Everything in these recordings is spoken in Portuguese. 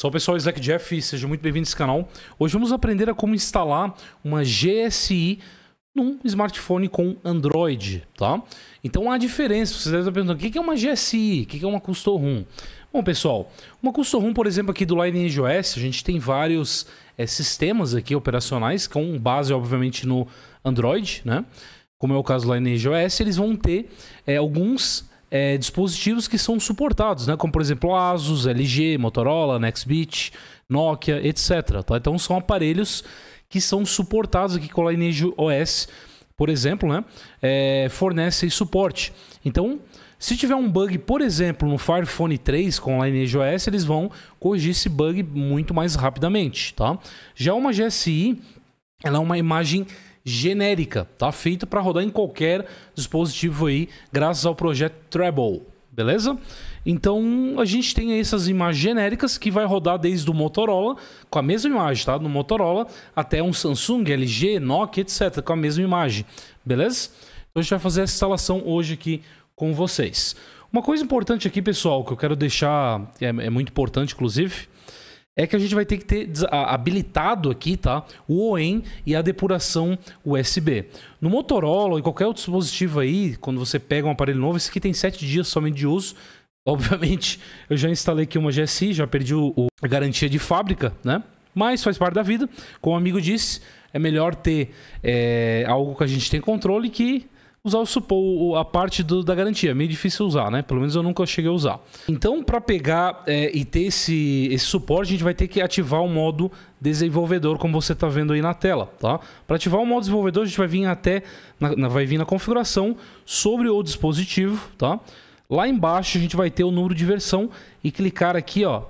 Salve pessoal, Isaac Jeff, seja muito bem-vindo a esse canal. Hoje vamos aprender a como instalar uma GSI num smartphone com Android, tá? Então há diferença, vocês devem estar perguntando, o que é uma GSI? O que é uma Custom ROM? Bom pessoal, uma Custom ROM, por exemplo, aqui do Lineage OS, a gente tem vários é, sistemas aqui operacionais, com base obviamente no Android, né? Como é o caso do Lineage OS, eles vão ter é, alguns é, dispositivos que são suportados, né? Como por exemplo Asus, LG, Motorola, Nextbit, Nokia, etc. Tá? Então são aparelhos que são suportados aqui com a Lineage OS, por exemplo, né? É, fornece suporte. Então, se tiver um bug, por exemplo, no Firephone 3 com a Lineage OS, eles vão corrigir esse bug muito mais rapidamente, tá? Já uma GSI, ela é uma imagem genérica, tá feita para rodar em qualquer dispositivo aí, graças ao projeto Treble, beleza? Então a gente tem essas imagens genéricas que vai rodar desde o Motorola com a mesma imagem, tá? No Motorola até um Samsung, LG, Nokia, etc, com a mesma imagem, beleza? Então a gente vai fazer essa instalação hoje aqui com vocês. Uma coisa importante aqui, pessoal, que eu quero deixar, é, é muito importante, inclusive, é que a gente vai ter que ter habilitado aqui, tá? O OEM e a depuração USB. No Motorola e qualquer outro dispositivo aí, quando você pega um aparelho novo, esse aqui tem 7 dias somente de uso. Obviamente, eu já instalei aqui uma GSI, já perdi o, o, a garantia de fábrica, né? Mas faz parte da vida. Como o amigo disse, é melhor ter é, algo que a gente tem controle que usar o supo, a parte do, da garantia. É meio difícil usar, né? Pelo menos eu nunca cheguei a usar. Então, para pegar é, e ter esse, esse suporte, a gente vai ter que ativar o modo desenvolvedor, como você está vendo aí na tela, tá? Para ativar o modo desenvolvedor, a gente vai vir até na, na, vai vir na configuração sobre o dispositivo, tá? Lá embaixo a gente vai ter o número de versão e clicar aqui, ó,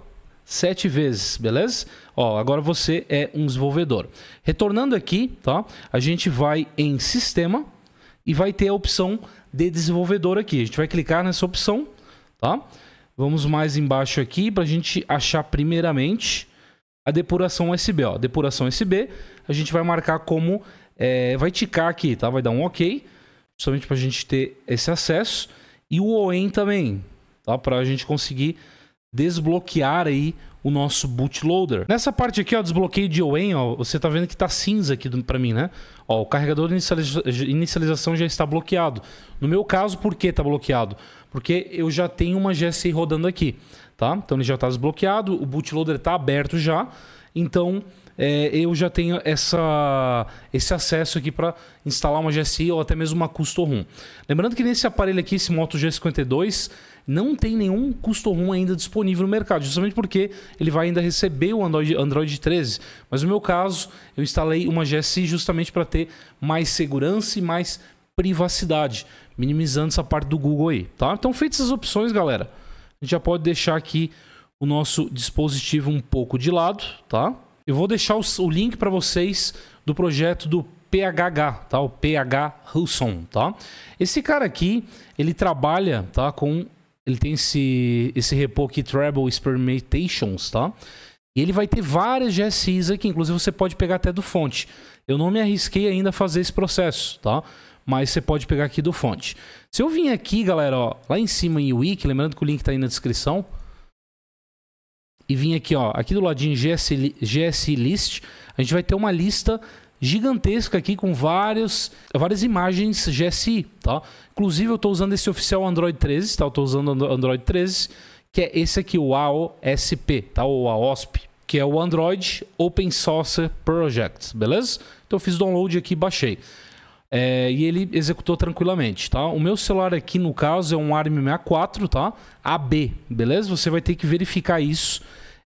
sete vezes, beleza? Ó, agora você é um desenvolvedor. Retornando aqui, tá? A gente vai em sistema e vai ter a opção de desenvolvedor aqui. A gente vai clicar nessa opção, tá? Vamos mais embaixo aqui para a gente achar primeiramente a depuração USB. Ó. Depuração USB, a gente vai marcar como... É, vai ticar aqui, tá? Vai dar um OK, justamente para a gente ter esse acesso. E o OEM também, tá? Para a gente conseguir desbloquear aí o nosso bootloader. Nessa parte aqui, ó, desbloqueio de Owen, ó, você tá vendo que tá cinza aqui para mim, né? Ó, o carregador de inicialização já está bloqueado. No meu caso, por que tá bloqueado? Porque eu já tenho uma GSI rodando aqui, tá? Então ele já tá desbloqueado, o bootloader tá aberto já. Então, é, eu já tenho essa, esse acesso aqui para instalar uma GSI ou até mesmo uma custom ROM. Lembrando que nesse aparelho aqui, esse Moto G52, não tem nenhum custom ROM ainda disponível no mercado, justamente porque ele vai ainda receber o Android, Android 13. Mas no meu caso, eu instalei uma GSI justamente para ter mais segurança e mais privacidade, minimizando essa parte do Google aí, tá? Então, feitas as opções, galera, a gente já pode deixar aqui o nosso dispositivo um pouco de lado, tá? Eu vou deixar o, o link para vocês do projeto do PHH, tá? O PH Husson, tá? Esse cara aqui, ele trabalha, tá? Com ele tem esse esse repo aqui Treble Experimentations, tá? E ele vai ter várias GSIs aqui, inclusive você pode pegar até do fonte. Eu não me arrisquei ainda a fazer esse processo, tá? Mas você pode pegar aqui do fonte. Se eu vim aqui, galera, ó, lá em cima em Wiki, lembrando que o link tá aí na descrição, e vim aqui, ó, aqui do ladinho GS, GS List, a gente vai ter uma lista gigantesca aqui com vários, várias imagens GSI, tá? Inclusive eu estou usando esse oficial Android 13, tá? Eu estou usando Android 13, que é esse aqui, o AOSP, tá? Ou AOSP, que é o Android Open Source Project, beleza? Então eu fiz download aqui e baixei. É, e ele executou tranquilamente, tá? O meu celular aqui, no caso, é um ARM 64, tá? AB, beleza? Você vai ter que verificar isso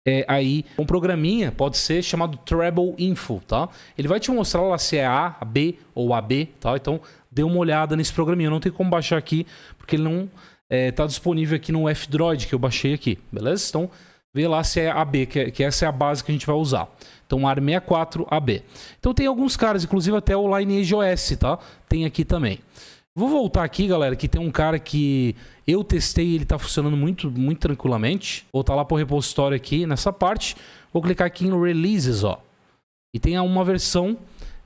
é, aí. Um programinha, pode ser, chamado Treble Info, tá? Ele vai te mostrar lá se é A, B ou AB, tá? Então, dê uma olhada nesse programinha. Não tem como baixar aqui, porque ele não está é, tá disponível aqui no F-Droid, que eu baixei aqui, beleza? Então, vê lá se é AB, que, é, que essa é a base que a gente vai usar. Então, AR64AB. Então, tem alguns caras, inclusive até o Lineage OS, tá? Tem aqui também. Vou voltar aqui, galera, que tem um cara que eu testei e ele tá funcionando muito, muito tranquilamente. Vou voltar tá lá pro repositório aqui, nessa parte. Vou clicar aqui em Releases, ó. E tem uma versão,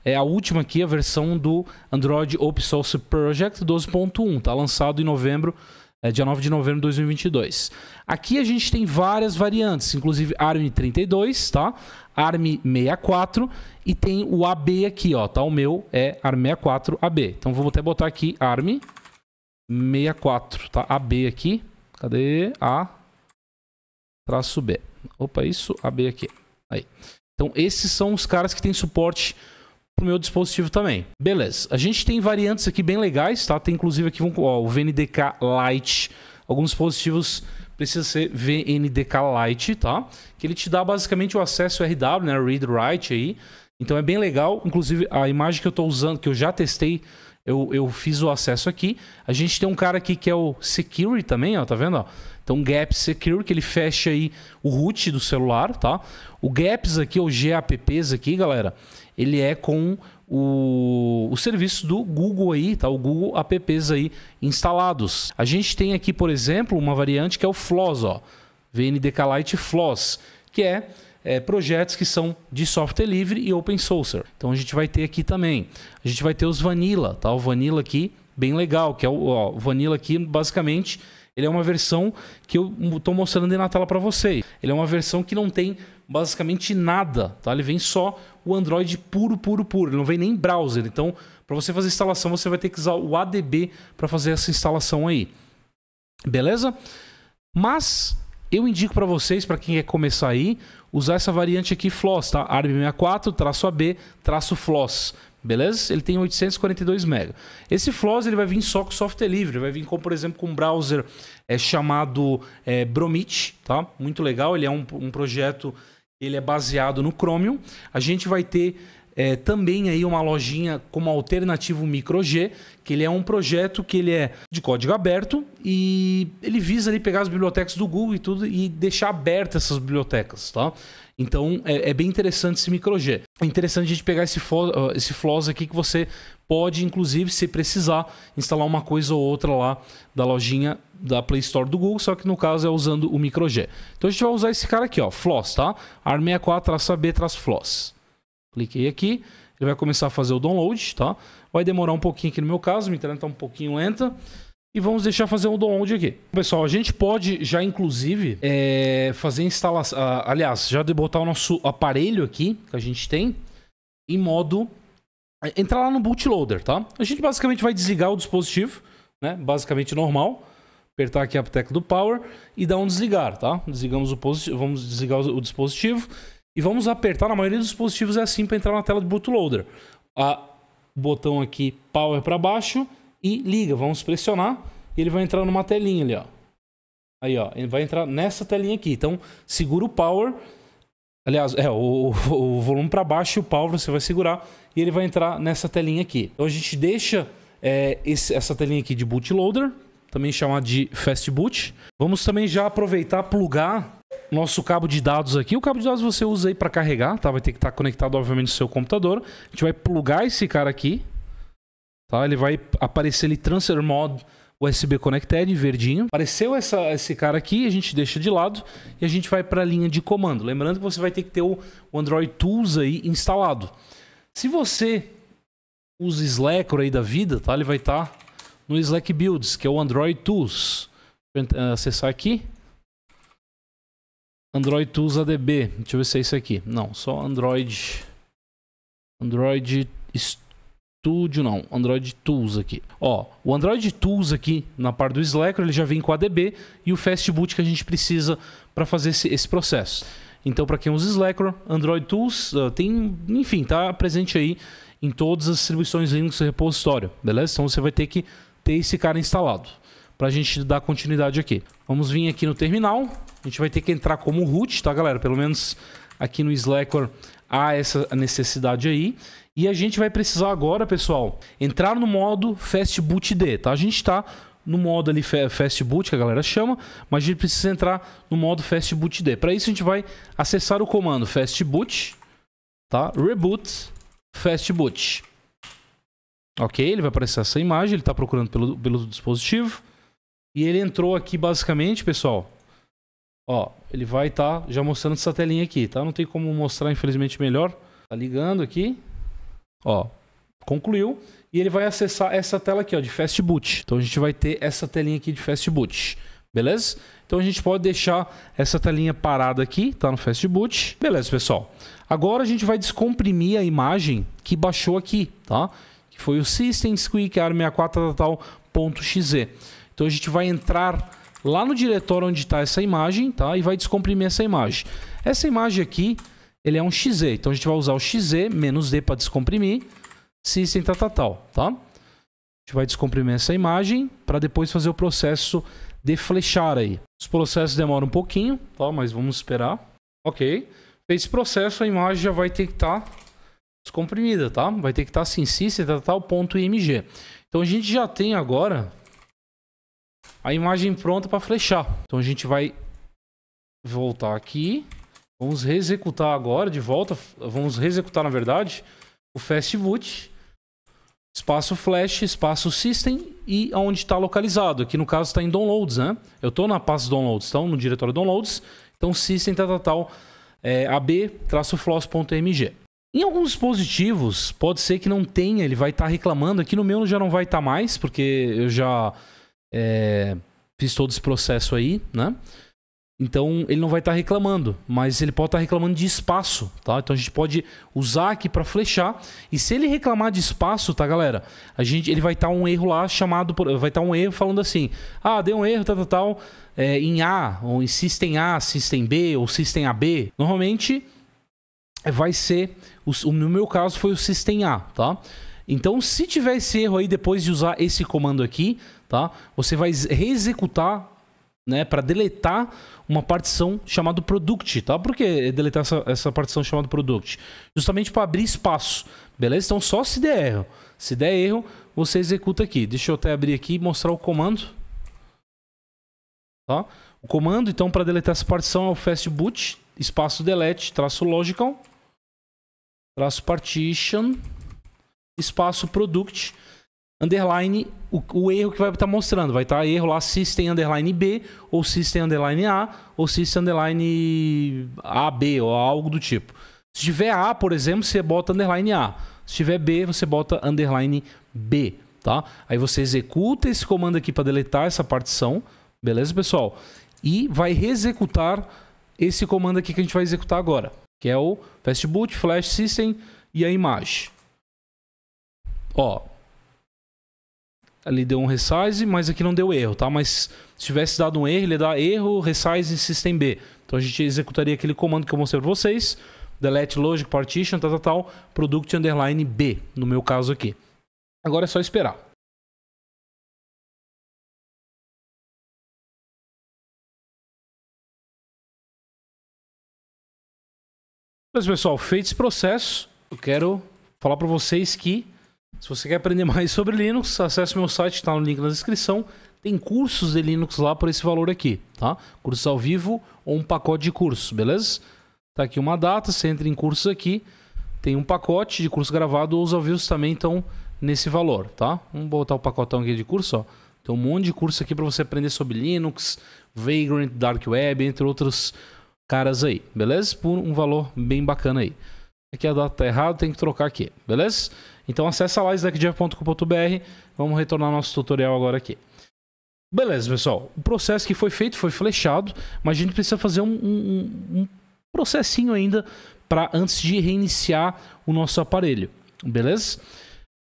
é a última aqui, a versão do Android Open Source Project 12.1. Tá lançado em novembro é, dia 9 de novembro de 2022. Aqui a gente tem várias variantes, inclusive ARM 32, tá? ARM 64 e tem o AB aqui, ó, tá? O meu é ARM 64 AB. Então vou até botar aqui ARM 64, tá? AB aqui. Cadê? A traço B. Opa, isso, AB aqui. Aí. Então esses são os caras que têm suporte pro meu dispositivo também. Beleza. A gente tem variantes aqui bem legais, tá? Tem inclusive aqui ó, o VNDK Lite. Alguns dispositivos precisa ser VNDK Lite, tá? Que ele te dá basicamente o acesso RW, né? Read Write aí. Então é bem legal. Inclusive, a imagem que eu tô usando, que eu já testei, eu, eu fiz o acesso aqui. A gente tem um cara aqui que é o Security também, ó, tá vendo? Ó? Então, Gap Secure, que ele fecha aí o root do celular, tá? O Gaps aqui, ou GAPPs aqui, galera, ele é com o, o serviço do Google aí, tá? O Google Apps aí instalados. A gente tem aqui, por exemplo, uma variante que é o Floss, ó. VNDK Lite Floss, que é é, projetos que são de software livre e open source. Então a gente vai ter aqui também. A gente vai ter os Vanilla, tá? O Vanilla aqui, bem legal, que é o ó, Vanilla aqui basicamente ele é uma versão que eu estou mostrando aí na tela para você. Ele é uma versão que não tem basicamente nada, tá? Ele vem só o Android puro, puro, puro. Ele não vem nem browser. Então, para você fazer a instalação, você vai ter que usar o ADB para fazer essa instalação aí. Beleza? Mas eu indico para vocês, para quem quer começar aí, usar essa variante aqui FLOSS, tá? ARM64-AB-FLOSS. Beleza? Ele tem 842 MB. Esse Floss ele vai vir só com software livre, vai vir com, por exemplo, com um browser é, chamado é, Bromit, tá? Muito legal, ele é um, um projeto, ele é baseado no Chromium. A gente vai ter é, também aí uma lojinha como alternativo Micro G, que ele é um projeto que ele é de código aberto e ele visa ali pegar as bibliotecas do Google e tudo e deixar abertas essas bibliotecas, tá? Então é, é bem interessante esse Micro G. É interessante a gente pegar esse, esse Floss aqui que você pode, inclusive, se precisar, instalar uma coisa ou outra lá da lojinha da Play Store do Google, só que no caso é usando o Micro G. Então a gente vai usar esse cara aqui, ó, Floss, tá? Arm64-B-Floss. Cliquei aqui, ele vai começar a fazer o download, tá? Vai demorar um pouquinho aqui no meu caso, minha internet tá um pouquinho lenta. E vamos deixar fazer o um download aqui. Pessoal, a gente pode já, inclusive, é, fazer instalação... Aliás, já de botar o nosso aparelho aqui, que a gente tem, em modo... É, entrar lá no bootloader, tá? A gente basicamente vai desligar o dispositivo, né? Basicamente normal apertar aqui a tecla do power e dar um desligar, tá? Desligamos o vamos desligar o dispositivo e vamos apertar, na maioria dos dispositivos é assim para entrar na tela de bootloader. O botão aqui power para baixo e liga, vamos pressionar e ele vai entrar numa telinha ali, ó. Aí, ó, ele vai entrar nessa telinha aqui. Então, segura o power Aliás, é, o, o volume para baixo e o power você vai segurar e ele vai entrar nessa telinha aqui. Então a gente deixa é, esse, essa telinha aqui de bootloader, também chamar de fast boot. Vamos também já aproveitar, plugar nosso cabo de dados aqui. O cabo de dados você usa aí para carregar, tá? Vai ter que estar tá conectado, obviamente, no seu computador. A gente vai plugar esse cara aqui, tá? Ele vai aparecer ali Transfer Mode USB Connected, verdinho. Apareceu essa, esse cara aqui, a gente deixa de lado e a gente vai para a linha de comando. Lembrando que você vai ter que ter o, Android Tools aí instalado. Se você usa Slack aí da vida, tá? Ele vai estar tá no Slack Builds, que é o Android Tools. Vou eh, acessar aqui. Android Tools ADB. Deixa eu ver se é isso aqui. Não, só Android. Android Studio, não. Android Tools aqui. Ó, o Android Tools aqui na parte do Slacker, ele já vem com ADB e o Fastboot que a gente precisa para fazer esse, esse, processo. Então, para quem usa Slacker, Android Tools uh, tem, enfim, tá presente aí em todas as distribuições Linux repositório, beleza? Então você vai ter que ter esse cara instalado para a gente dar continuidade aqui. Vamos vir aqui no terminal. A gente vai ter que entrar como root, tá, galera? Pelo menos aqui no Slackware há essa necessidade aí. E a gente vai precisar agora, pessoal, entrar no modo Fast Boot D, tá? A gente está no modo ali Fast Boot, que a galera chama, mas a gente precisa entrar no modo Fast Boot D. Para isso a gente vai acessar o comando Fast Boot, tá? Reboot Fast Boot. Ok, ele vai aparecer essa imagem, ele está procurando pelo, pelo dispositivo. E ele entrou aqui basicamente, pessoal. Ó, ele vai estar tá já mostrando essa telinha aqui, tá? Não tem como mostrar, infelizmente, melhor. Tá ligando aqui. Ó, concluiu. E ele vai acessar essa tela aqui, ó, de Fast Boot. Então a gente vai ter essa telinha aqui de Fast Boot. Beleza? Então a gente pode deixar essa telinha parada aqui, tá no Fast Boot. Beleza, pessoal. Agora a gente vai descomprimir a imagem que baixou aqui, tá? Que foi o System Squeak AR64 então a gente vai entrar lá no diretório onde está essa imagem, tá? E vai descomprimir essa imagem. Essa imagem aqui, ele é um XZ. Então a gente vai usar o XZ menos D para descomprimir, system tal, tá, tal, tá, tal, tá? A gente vai descomprimir essa imagem para depois fazer o processo de flechar aí. Os processos demoram um pouquinho, tá? Mas vamos esperar. Ok. Fez esse processo, a imagem já vai ter que estar tá descomprimida, tá? Vai ter que estar tá, assim, system tal, tá, tal, ponto img. Então a gente já tem agora a imagem pronta para flechar. Então a gente vai voltar aqui. Vamos reexecutar agora de volta. Vamos reexecutar, na verdade, o fastboot. Espaço flash, espaço system e aonde está localizado. Aqui no caso está em downloads, né? Eu estou na pasta downloads, então no diretório downloads. Então system tal, tal, tal é, ab-floss.mg. Em alguns dispositivos, pode ser que não tenha, ele vai estar tá reclamando. Aqui no meu já não vai estar tá mais, porque eu já é, fiz todo esse processo aí, né? Então ele não vai estar tá reclamando, mas ele pode estar tá reclamando de espaço, tá? Então a gente pode usar aqui para flechar. E se ele reclamar de espaço, tá, galera? A gente, ele vai estar tá um erro lá chamado, por, vai estar tá um erro falando assim: "Ah, deu um erro, tal, tal, tal, é, em A, ou em system A, system B ou system AB". Normalmente vai ser, o, no meu caso foi o system A, tá? Então, se tiver esse erro aí depois de usar esse comando aqui, tá? Você vai reexecutar né, para deletar uma partição chamada product, tá? Por que deletar essa, essa partição chamada product? Justamente para abrir espaço, beleza? Então só se der erro. Se der erro, você executa aqui. Deixa eu até abrir aqui e mostrar o comando. Tá? O comando, então, para deletar essa partição é o fastboot, espaço delete, traço logical, traço partition, espaço product underline o, o, erro que vai estar tá mostrando. Vai estar tá erro lá system underline B, ou system underline A, ou system underline AB, ou algo do tipo. Se tiver A, por exemplo, você bota underline A. Se tiver B, você bota underline B, tá? Aí você executa esse comando aqui para deletar essa partição, beleza, pessoal? E vai reexecutar esse comando aqui que a gente vai executar agora, que é o fastboot, flash system e a imagem. Ó, Ali deu um resize, mas aqui não deu erro, tá? Mas se tivesse dado um erro, ele ia dar erro, resize system B. Então a gente executaria aquele comando que eu mostrei para vocês, delete logic partition, tal, tal, tal, product underline B, no meu caso aqui. Agora é só esperar. Mas pessoal, feito esse processo, eu quero falar para vocês que se você quer aprender mais sobre Linux, acesse meu site, está no link na descrição. Tem cursos de Linux lá por esse valor aqui, tá? Cursos ao vivo ou um pacote de cursos, beleza? Tá aqui uma data, você entra em cursos aqui, tem um pacote de curso gravado, ou os ao vivo também estão nesse valor, tá? Vamos botar o pacotão aqui de curso, ó. Tem um monte de curso aqui para você aprender sobre Linux, Vagrant, Dark Web, entre outros caras aí, beleza? Por um valor bem bacana aí. Aqui a data tá errada, tem que trocar aqui, beleza? Então acessa lá slackdev.com.br, vamos retornar nosso tutorial agora aqui. Beleza, pessoal. O processo que foi feito foi flechado, mas a gente precisa fazer um, um, um processinho ainda para antes de reiniciar o nosso aparelho, beleza?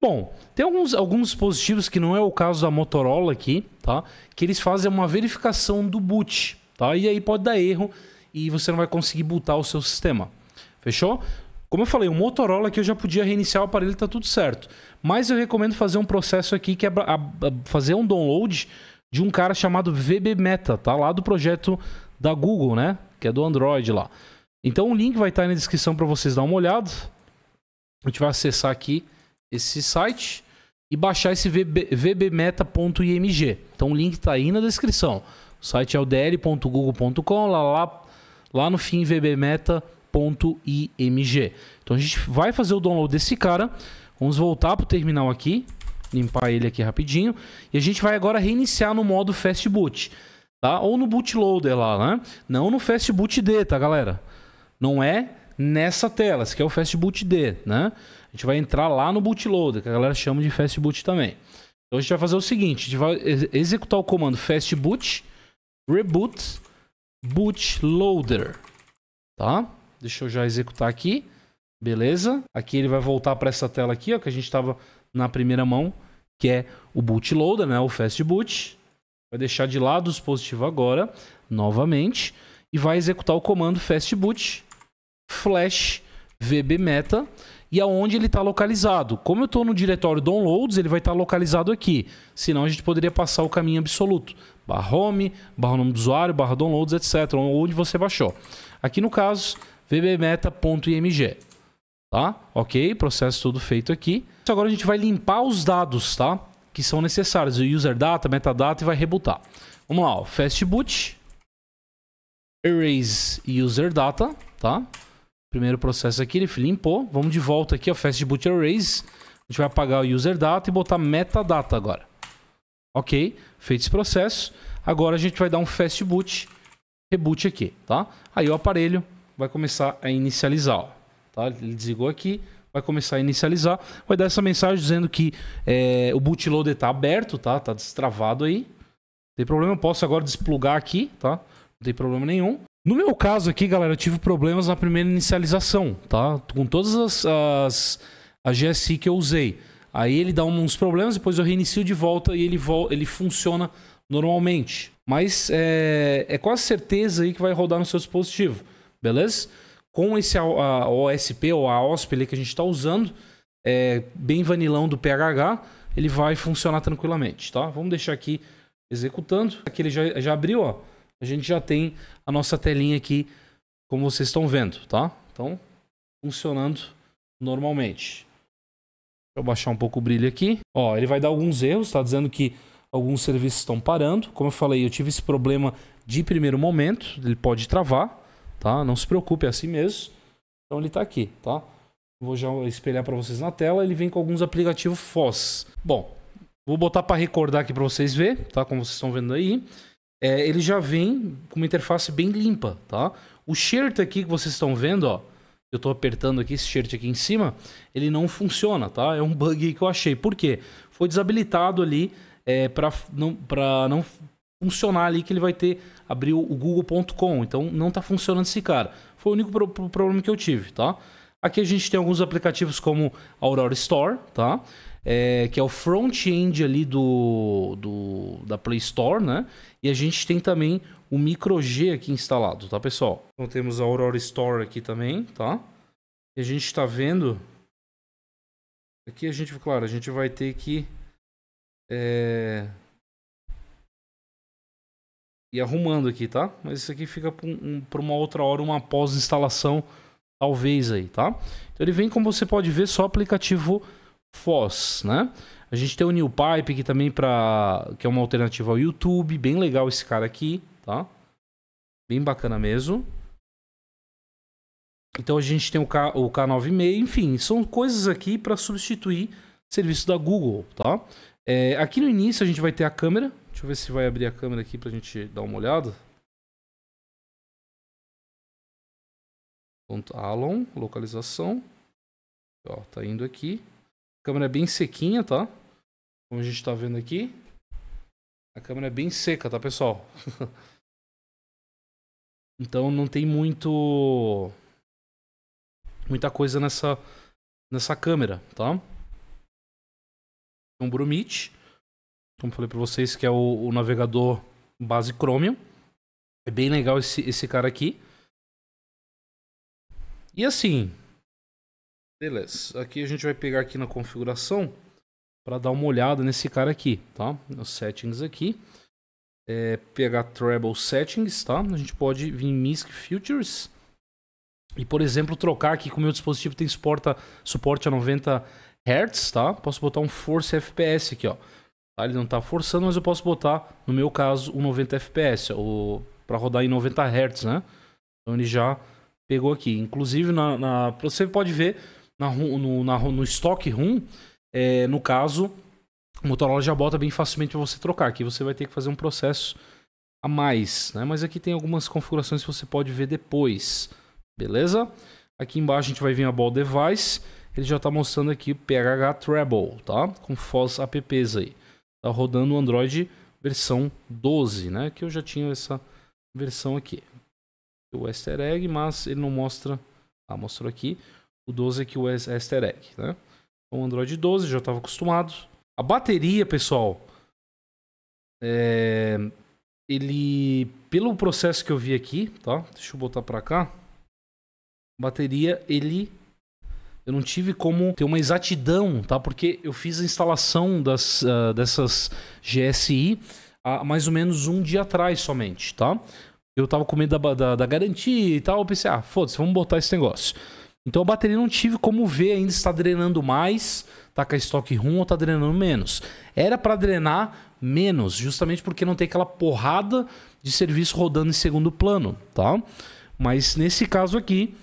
Bom, tem alguns, alguns dispositivos que não é o caso da Motorola aqui, tá? Que eles fazem uma verificação do boot, tá? E aí pode dar erro e você não vai conseguir bootar o seu sistema. Fechou? Como eu falei, o Motorola que eu já podia reiniciar o aparelho, tá tudo certo. Mas eu recomendo fazer um processo aqui que é a, a, fazer um download de um cara chamado VB Meta, tá? Lá do projeto da Google, né? Que é do Android lá. Então o link vai estar tá aí na descrição para vocês dar uma olhada. A gente vai acessar aqui esse site e baixar esse VB, vbmeta.img. Então o link está aí na descrição. O site é o dl.google.com, lá, lá, lá no fim vbmeta.img .img. Então a gente vai fazer o download desse cara. Vamos voltar para o terminal aqui, limpar ele aqui rapidinho. E a gente vai agora reiniciar no modo Fast Boot, tá? Ou no bootloader lá, né? Não no Fast Boot D, tá, galera? Não é nessa tela, esse aqui é o Fast Boot D, né? A gente vai entrar lá no bootloader, que a galera chama de Fast Boot também. Então a gente vai fazer o seguinte, a gente vai executar o comando Fast Boot, Reboot, Bootloader, tá? Deixa eu já executar aqui. Beleza? Aqui ele vai voltar para essa tela aqui, ó, que a gente estava na primeira mão, que é o bootloader, né, o fast boot. Vai deixar de lado o dispositivo agora, novamente, e vai executar o comando fast boot flash vbmeta e aonde ele está localizado. Como eu estou no diretório downloads, ele vai estar tá localizado aqui. Senão a gente poderia passar o caminho absoluto. Barra home, barra nome do usuário, barra downloads, etc. Onde você baixou. Aqui no caso, vbmeta.img. Tá? Ok, processo todo feito aqui. Agora a gente vai limpar os dados, tá? Que são necessários, o user data, metadata e vai rebootar. Vamos lá, ó, fast boot, erase user data, tá? Primeiro processo aqui, ele limpou. Vamos de volta aqui, ó, fast boot erase. A gente vai apagar o user data e botar metadata agora. Ok, feito esse processo. Agora a gente vai dar um fast boot, reboot aqui, tá? Aí o aparelho vai começar a inicializar. Ó, tá? Ele desligou aqui, vai começar a inicializar. Vai dar essa mensagem dizendo que é, o bootloader está aberto, tá? Tá destravado aí. Não tem problema, eu posso agora desplugar aqui, tá? Não tem problema nenhum. No meu caso aqui, galera, eu tive problemas na primeira inicialização, tá? Com todas as, as a GSI que eu usei. Aí ele dá uns problemas, depois eu reinicio de volta e ele, vo ele funciona normalmente. Mas é, é quase certeza aí que vai rodar no seu dispositivo beleza? Com esse a, a OSP ou a OSP ali que a gente está usando, é, bem vanilão do PHH, ele vai funcionar tranquilamente, tá? Vamos deixar aqui executando. Aqui ele já, já abriu, ó. A gente já tem a nossa telinha aqui, como vocês estão vendo, tá? Então, funcionando normalmente. Deixa eu baixar um pouco o brilho aqui. Ó, ele vai dar alguns erros, está dizendo que alguns serviços estão parando. Como eu falei, eu tive esse problema de primeiro momento, ele pode travar tá? Não se preocupe, é assim mesmo. Então ele está aqui, tá? Vou já espelhar para vocês na tela. Ele vem com alguns aplicativos FOSS. Bom, vou botar para recordar aqui para vocês ver, tá? Como vocês estão vendo aí. É, ele já vem com uma interface bem limpa, tá? O shirt aqui que vocês estão vendo, ó, eu estou apertando aqui esse shirt aqui em cima, ele não funciona, tá? É um bug que eu achei. Por quê? Foi desabilitado ali é, para não, não funcionar ali que ele vai ter, abriu o google.com, então não está funcionando esse cara. Foi o único pro, pro problema que eu tive, tá? Aqui a gente tem alguns aplicativos como Aurora Store, tá? É, que é o front-end ali do, do, da Play Store, né? E a gente tem também o MicroG aqui instalado, tá, pessoal? Então temos a Aurora Store aqui também, tá? E a gente está vendo... Aqui a gente, claro, a gente vai ter que... É e arrumando aqui, tá? Mas isso aqui fica para um, uma outra hora, uma pós-instalação, talvez aí, tá? Então ele vem, como você pode ver, só aplicativo FOSS, né? A gente tem o New Pipe que também para que é uma alternativa ao YouTube, bem legal esse cara aqui, tá? Bem bacana mesmo. Então a gente tem o, K, o K96, enfim, são coisas aqui para substituir serviço da Google, tá? É, aqui no início a gente vai ter a câmera, Deixa eu ver se vai abrir a câmera aqui pra gente dar uma olhada. Alon, localização. Ó, tá indo aqui. A câmera é bem sequinha, tá? Como a gente tá vendo aqui. A câmera é bem seca, tá, pessoal? então não tem muito... Muita coisa nessa, nessa câmera, tá? Um então, bromite como falei para vocês, que é o, o, navegador base Chromium. É bem legal esse, esse cara aqui. E assim, beleza. Aqui a gente vai pegar aqui na configuração para dar uma olhada nesse cara aqui, tá? Nos settings aqui. É, pegar Treble Settings, tá? A gente pode vir em MISC Futures. E, por exemplo, trocar aqui, com o meu dispositivo tem suporta, suporte a 90 Hz, tá? Posso botar um Force FPS aqui, ó. Ah, ele não está forçando, mas eu posso botar, no meu caso, o 90 FPS, para rodar em 90 Hz, né? Então ele já pegou aqui. Inclusive, na, na você pode ver na, no, na, no estoque ROM, é, no caso, o Motorola já bota bem facilmente para você trocar. Aqui você vai ter que fazer um processo a mais, né? Mas aqui tem algumas configurações que você pode ver depois, beleza? Aqui embaixo a gente vai vir a Ball Device, ele já está mostrando aqui o PHH Treble, tá? Com FOSS apps aí. Está rodando o Android versão 12, né? Que eu já tinha essa versão aqui. O easter egg, mas ele não mostra... Ah, mostrou aqui. O 12 aqui, é o easter egg, né? Então, o Android 12, já estava acostumado. A bateria, pessoal... É... Ele... Pelo processo que eu vi aqui, tá? Deixa eu botar para cá. Bateria, ele eu não tive como ter uma exatidão, tá? Porque eu fiz a instalação das, uh, dessas GSI há mais ou menos um dia atrás somente, tá? Eu tava com medo da, da, da garantia e tal. Eu pensei, ah, foda-se, vamos botar esse negócio. Então a bateria não tive como ver ainda se está drenando mais, tá com a estoque ruim ou tá drenando menos. Era para drenar menos, justamente porque não tem aquela porrada de serviço rodando em segundo plano, tá? Mas nesse caso aqui,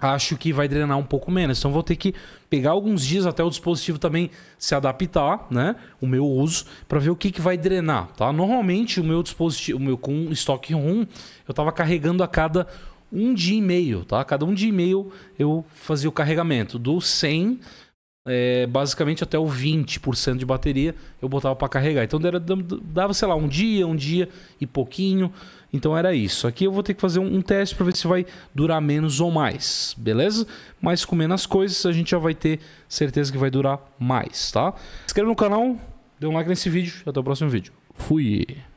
acho que vai drenar um pouco menos. Então vou ter que pegar alguns dias até o dispositivo também se adaptar, né? O meu uso para ver o que, que vai drenar, tá? Normalmente o meu dispositivo, o meu com estoque ROM, eu tava carregando a cada um dia e meio, tá? Cada um dia e meio eu fazia o carregamento do 100 é, basicamente até o 20% de bateria eu botava para carregar. Então era, dava, sei lá, um dia, um dia e pouquinho. Então era isso. Aqui eu vou ter que fazer um, um teste para ver se vai durar menos ou mais, beleza? Mas com menos coisas a gente já vai ter certeza que vai durar mais, tá? Se inscreva no canal, dê um like nesse vídeo e até o próximo vídeo. Fui!